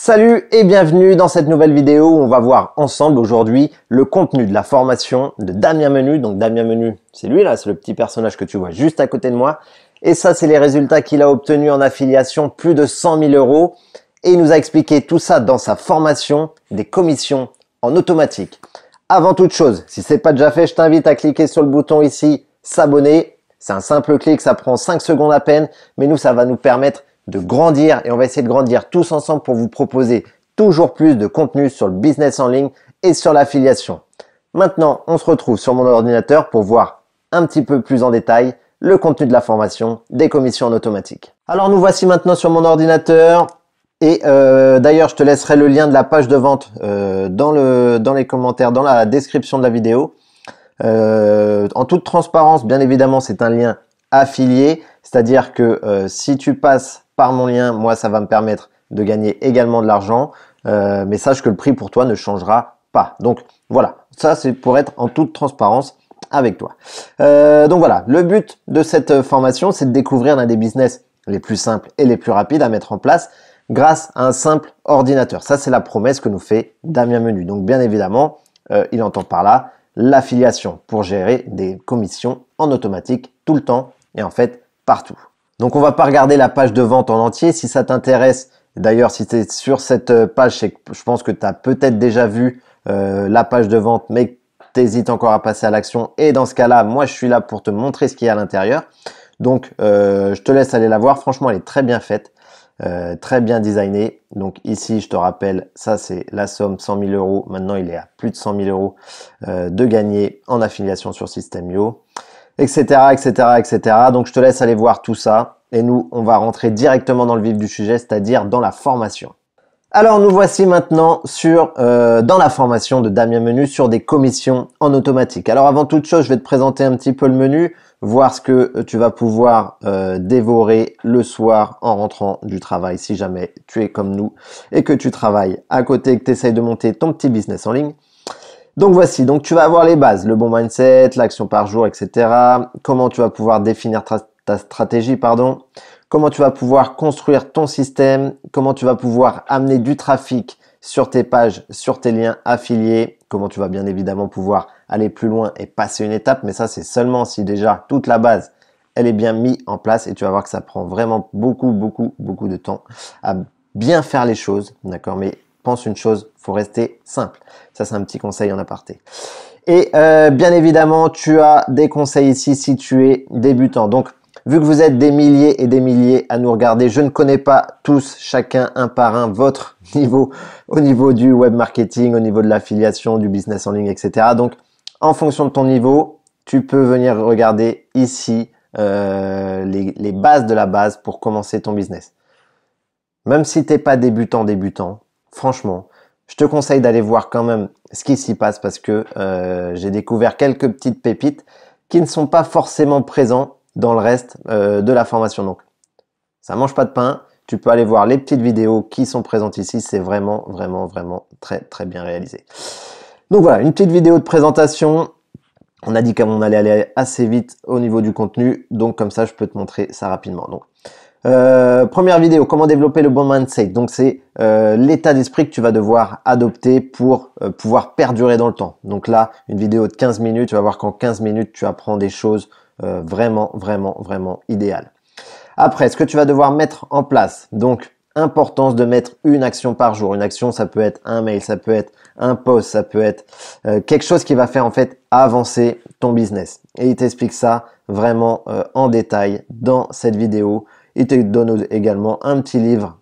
Salut et bienvenue dans cette nouvelle vidéo où on va voir ensemble aujourd'hui le contenu de la formation de Damien Menu. Donc Damien Menu, c'est lui là, c'est le petit personnage que tu vois juste à côté de moi. Et ça, c'est les résultats qu'il a obtenus en affiliation, plus de 100 000 euros. Et il nous a expliqué tout ça dans sa formation des commissions en automatique. Avant toute chose, si ce n'est pas déjà fait, je t'invite à cliquer sur le bouton ici, s'abonner. C'est un simple clic, ça prend 5 secondes à peine, mais nous, ça va nous permettre de grandir et on va essayer de grandir tous ensemble pour vous proposer toujours plus de contenu sur le business en ligne et sur l'affiliation. Maintenant, on se retrouve sur mon ordinateur pour voir un petit peu plus en détail le contenu de la formation, des commissions en automatique. Alors nous voici maintenant sur mon ordinateur. Et euh, d'ailleurs, je te laisserai le lien de la page de vente euh, dans, le, dans les commentaires, dans la description de la vidéo. Euh, en toute transparence, bien évidemment, c'est un lien affilié, c'est-à-dire que si tu passes par mon lien, moi, ça va me permettre de gagner également de l'argent. Euh, mais sache que le prix pour toi ne changera pas. Donc voilà, ça c'est pour être en toute transparence avec toi. Euh, donc voilà, le but de cette formation, c'est de découvrir l'un des business les plus simples et les plus rapides à mettre en place grâce à un simple ordinateur. Ça, c'est la promesse que nous fait Damien Menu. Donc bien évidemment, euh, il entend par là l'affiliation pour gérer des commissions en automatique tout le temps et en fait partout. Donc on va pas regarder la page de vente en entier. Si ça t'intéresse, d'ailleurs si tu es sur cette euh, page, je pense que tu as peut-être déjà vu euh, la page de vente, mais t'hésites encore à passer à l'action. Et dans ce cas-là, moi je suis là pour te montrer ce qu'il y a à l'intérieur. Donc euh, je te laisse aller la voir. Franchement, elle est très bien faite. très bien designée. Donc ici, je te rappelle, ça c'est la somme 100 000 euros. Maintenant, il est à plus de 100 000 euros de gagner en affiliation sur Systemio etc., etc., etc. Donc je te laisse aller voir tout ça. Et nous, on va rentrer directement dans le vif du sujet, c'est-à-dire dans la formation. Alors nous voici maintenant sur, euh, dans la formation de Damien Menu sur des commissions en automatique. Alors avant toute chose, je vais te présenter un petit peu le menu, voir ce que euh, tu vas pouvoir euh, dévorer le soir en rentrant du travail si jamais tu es comme nous et que tu travailles à côté que tu essayes de monter ton petit business en ligne. Donc voici, donc tu vas avoir les bases, le bon mindset, l'action par jour, etc. Comment tu vas pouvoir définir ta stratégie, pardon. Comment tu vas pouvoir construire ton système. Comment tu vas pouvoir amener du trafic sur tes pages, sur tes liens affiliés. Comment tu vas bien évidemment pouvoir aller plus loin et passer une étape. Mais ça, c'est seulement si déjà toute la base elle est bien mise en place et tu vas voir que ça prend vraiment beaucoup, beaucoup, beaucoup de temps à bien faire les choses, d'accord Mais une chose, faut rester simple. Ça, c'est un petit conseil en aparté. Et euh, bien évidemment, tu as des conseils ici si tu es débutant. Donc, Vu que vous êtes des milliers et des milliers à nous regarder, je ne connais pas tous, chacun un par un, votre niveau au niveau du web marketing, au niveau de l'affiliation, du business en ligne, etc. Donc, en fonction de ton niveau, tu peux venir regarder ici euh, les, les, bases de la base pour commencer ton business. Même si tu n'es pas débutant, débutant, franchement, je te conseille d'aller voir quand même ce qui s'y passe parce que euh, j'ai découvert quelques petites pépites qui ne sont pas forcément présentes dans le reste euh, de la formation. Donc, ça mange pas de pain. Tu peux aller voir les petites vidéos qui sont présentes ici. C'est vraiment, vraiment, vraiment très, très bien réalisé. Donc voilà, une petite vidéo de présentation. On a dit qu'on allait aller assez vite au niveau du contenu. Donc comme ça, je peux te montrer ça rapidement. Donc, euh, première vidéo, comment développer le bon mindset. Donc c'est euh, l'état d'esprit que tu vas devoir adopter pour euh, pouvoir perdurer dans le temps. Donc là, une vidéo de 15 minutes, tu vas voir qu'en 15 minutes, tu apprends des choses vraiment, vraiment, vraiment idéales. Après, ce que tu vas devoir mettre en place. Donc, importance de mettre une action par jour. Une action, ça peut être un mail, ça peut être un post, ça peut être quelque chose qui va faire en fait avancer ton business. Et il t'explique ça vraiment en détail dans cette vidéo il te donne également un petit livre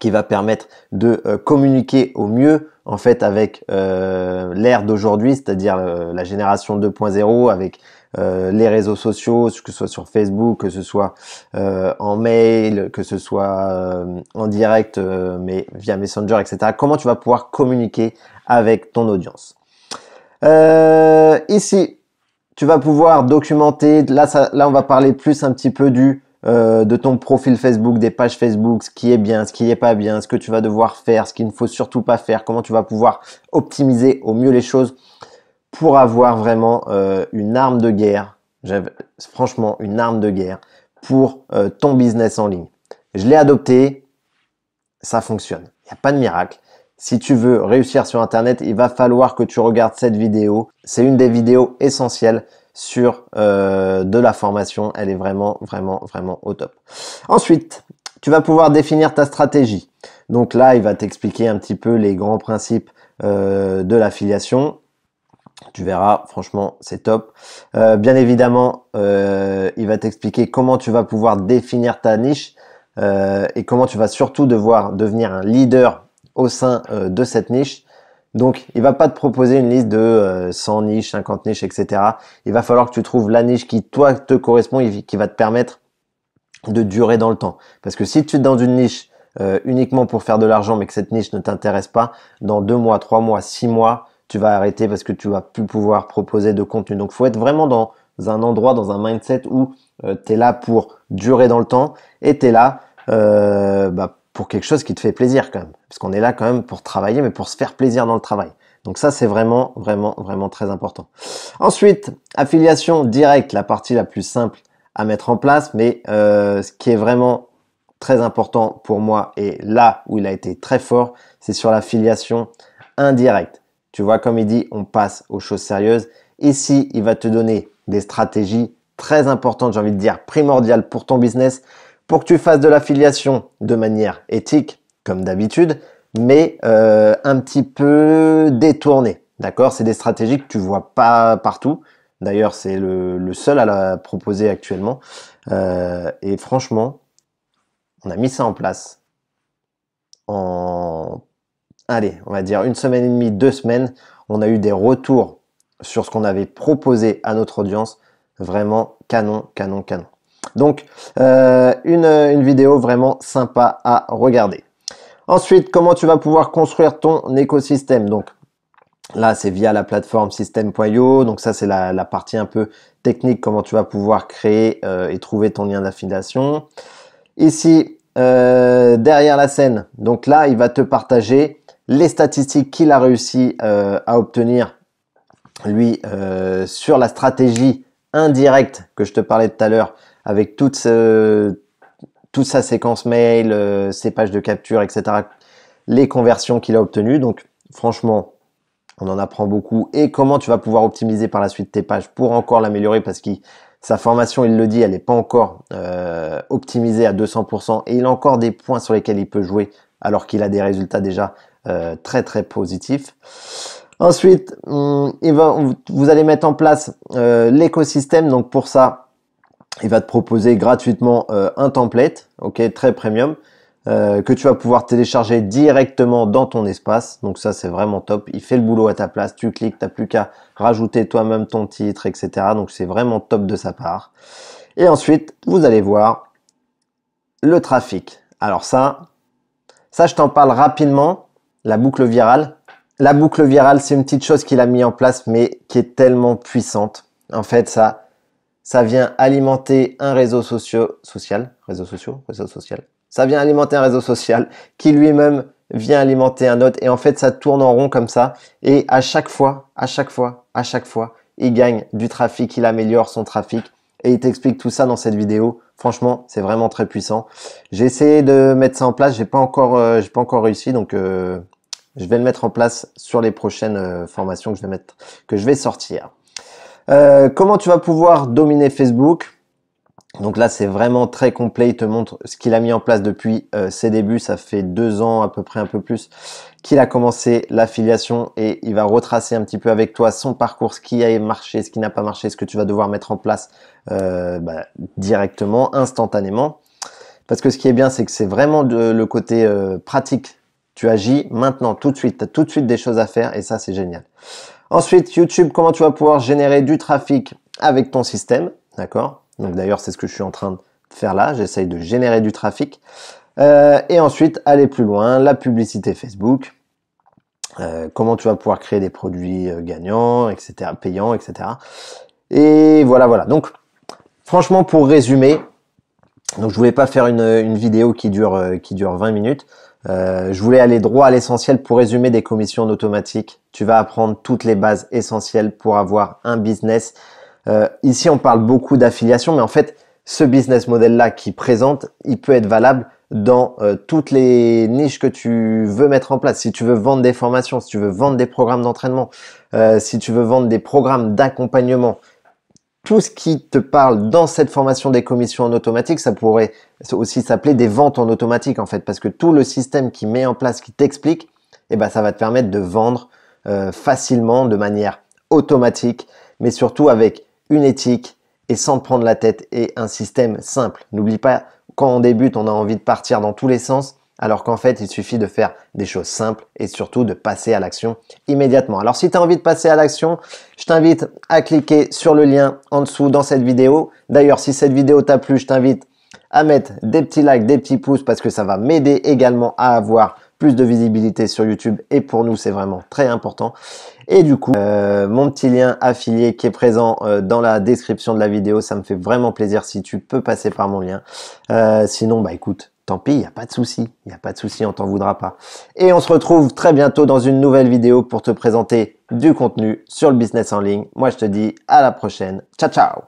qui va permettre de euh, communiquer au mieux en fait avec euh, l'ère d'aujourd'hui, c'est-à-dire euh, la génération 2.0 avec les réseaux sociaux, que ce soit sur Facebook, que ce soit en mail, que ce soit en direct, mais via Messenger, etc. Comment tu vas pouvoir communiquer avec ton audience Ici, tu vas pouvoir documenter. Là, là, on va parler plus un petit peu du euh, de ton profil Facebook, des pages Facebook, ce qui est bien, ce qui n'est pas bien, ce que tu vas devoir faire, ce qu'il ne faut surtout pas faire, comment tu vas pouvoir optimiser au mieux les choses pour avoir vraiment euh, une arme de guerre, franchement une arme de guerre pour euh, ton business en ligne. Je l'ai adopté, ça fonctionne. Il n'y a pas de miracle. Si tu veux réussir sur Internet, il va falloir que tu regardes cette vidéo. C'est une des vidéos essentielles sur euh, de la formation. Elle est vraiment, vraiment, vraiment au top. Ensuite, tu vas pouvoir définir ta stratégie. Donc là, il va t'expliquer un petit peu les grands principes euh, de l'affiliation. Tu verras, franchement, c'est top. Euh, bien évidemment, euh, il va t'expliquer comment tu vas pouvoir définir ta niche et comment tu vas surtout devoir devenir un leader au sein de cette niche donc, il va pas te proposer une liste de 100 euh, niches, 50 niches, etc. Il va falloir que tu trouves la niche qui, toi, te correspond et qui va te permettre de durer dans le temps. Parce que si tu es dans une niche euh, uniquement pour faire de l'argent, mais que cette niche ne t'intéresse pas, dans deux mois, trois mois, six mois, tu vas arrêter parce que tu vas plus pouvoir proposer de contenu. Donc, il faut être vraiment dans un endroit, dans un mindset où euh, tu es là pour durer dans le temps et tu es là pour... Bah, pour quelque chose qui te fait plaisir quand même. Parce qu'on est là quand même pour travailler, mais pour se faire plaisir dans le travail. Donc ça, c'est vraiment, vraiment, vraiment très important. Ensuite, affiliation directe, la partie la plus simple à mettre en place, mais euh, ce qui est vraiment très important pour moi et là où il a été très fort, c'est sur l'affiliation indirecte. Tu vois, comme il dit, on passe aux choses sérieuses. Ici, il va te donner des stratégies très importantes, j'ai envie de dire primordiales pour ton business, pour que tu fasses de l'affiliation de manière éthique, comme d'habitude, mais euh, un petit peu détournée. D'accord C'est des stratégies que tu vois pas partout. D'ailleurs, c'est le, seul à la proposer actuellement. Euh, et franchement, on a mis ça en place en, allez, on va dire une semaine et demie, deux semaines. On a eu des retours sur ce qu'on avait proposé à notre audience. Vraiment canon, canon, canon. Donc euh, une, vidéo vraiment sympa à regarder. Ensuite, comment tu vas pouvoir construire ton écosystème Donc là, c'est via la plateforme system.io. Donc ça, c'est la, partie un peu technique, comment tu vas pouvoir créer euh, et trouver ton lien d'affiliation. Ici, euh, derrière la scène, donc là, il va te partager les statistiques qu'il a réussi à obtenir, lui, sur la stratégie indirecte que je te parlais tout à l'heure avec toute, sa séquence mail, euh, ses pages de capture, etc., les conversions qu'il a obtenues. Donc, franchement, on en apprend beaucoup. Et comment tu vas pouvoir optimiser par la suite tes pages pour encore l'améliorer parce que sa formation, il le dit, elle n'est pas encore euh, optimisée à 200% et il a encore des points sur lesquels il peut jouer alors qu'il a des résultats déjà euh, très très positifs. Ensuite, hmm, va, vous allez mettre en place l'écosystème. Donc pour ça, il va te proposer gratuitement euh, un template, ok, très premium, euh, que tu vas pouvoir télécharger directement dans ton espace. Donc ça, c'est vraiment top. Il fait le boulot à ta place. Tu cliques, t'as plus qu'à rajouter toi-même ton titre, etc. Donc c'est vraiment top de sa part. Et ensuite, vous allez voir le trafic. Alors ça, ça, je t'en parle rapidement. La boucle virale. La boucle virale, c'est une petite chose qu'il a mis en place, mais qui est tellement puissante. En fait, ça, ça vient alimenter un réseau socio social, réseau social, réseau social. Ça vient alimenter un réseau social qui lui-même vient alimenter un autre et en fait ça tourne en rond comme ça et à chaque fois, à chaque fois, à chaque fois, il gagne du trafic, il améliore son trafic et il t'explique tout ça dans cette vidéo. Franchement, c'est vraiment très puissant. J'ai essayé de mettre ça en place, j'ai pas encore euh, j'ai pas encore réussi donc euh, je vais le mettre en place sur les prochaines euh, formations que je vais mettre que je vais sortir. Euh, comment tu vas pouvoir dominer Facebook donc là, c'est vraiment très complet. Il te montre ce qu'il a mis en place depuis euh, ses débuts. Ça fait deux ans, à peu près un peu plus, qu'il a commencé l'affiliation et il va retracer un petit peu avec toi son parcours, ce qui a marché, ce qui n'a pas marché, ce que tu vas devoir mettre en place euh, bah, directement, instantanément. Parce que ce qui est bien, c'est que c'est vraiment de, le côté pratique. Tu agis maintenant, tout de suite. Tu as tout de suite des choses à faire et ça, c'est génial. Ensuite, YouTube, comment tu vas pouvoir générer du trafic avec ton système, d'accord Donc d'ailleurs, c'est ce que je suis en train de faire là, j'essaye de générer du trafic. Euh, et ensuite, aller plus loin, la publicité Facebook, euh, comment tu vas pouvoir créer des produits euh, gagnants, etc., payants, etc. Et voilà, voilà. Donc, franchement, pour résumer, donc je voulais pas faire une, vidéo qui dure, qui dure 20 minutes. Euh, je voulais aller droit à l'essentiel pour résumer des commissions en automatique. Tu vas apprendre toutes les bases essentielles pour avoir un business. Euh, ici, on parle beaucoup d'affiliation, mais en fait, ce business model-là qui présente, il peut être valable dans euh, toutes les niches que tu veux mettre en place. Si tu veux vendre des formations, si tu veux vendre des programmes d'entraînement, si tu veux vendre des programmes d'accompagnement, tout ce qui te parle dans cette formation des commissions en automatique, ça pourrait aussi s'appeler des ventes en automatique en fait, parce que tout le système qui met en place, qui t'explique, eh ben, ça va te permettre de vendre euh, facilement, de manière automatique, mais surtout avec une éthique et sans te prendre la tête et un système simple. N'oublie pas, quand on débute, on a envie de partir dans tous les sens. Alors qu'en fait, il suffit de faire des choses simples et surtout de passer à l'action immédiatement. Alors si tu as envie de passer à l'action, je t'invite à cliquer sur le lien en dessous dans cette vidéo. D'ailleurs, si cette vidéo t'a plu, je t'invite à mettre des petits likes, des petits pouces parce que ça va m'aider également à avoir plus de visibilité sur YouTube et pour nous c'est vraiment très important. Et du coup, euh, mon petit lien affilié qui est présent euh, dans la description de la vidéo, ça me fait vraiment plaisir si tu peux passer par mon lien. Euh, sinon, bah écoute, tant pis, il n'y a pas de souci. Il n'y a pas de souci, on t'en voudra pas. Et on se retrouve très bientôt dans une nouvelle vidéo pour te présenter du contenu sur le business en ligne. Moi, je te dis à la prochaine. Ciao, ciao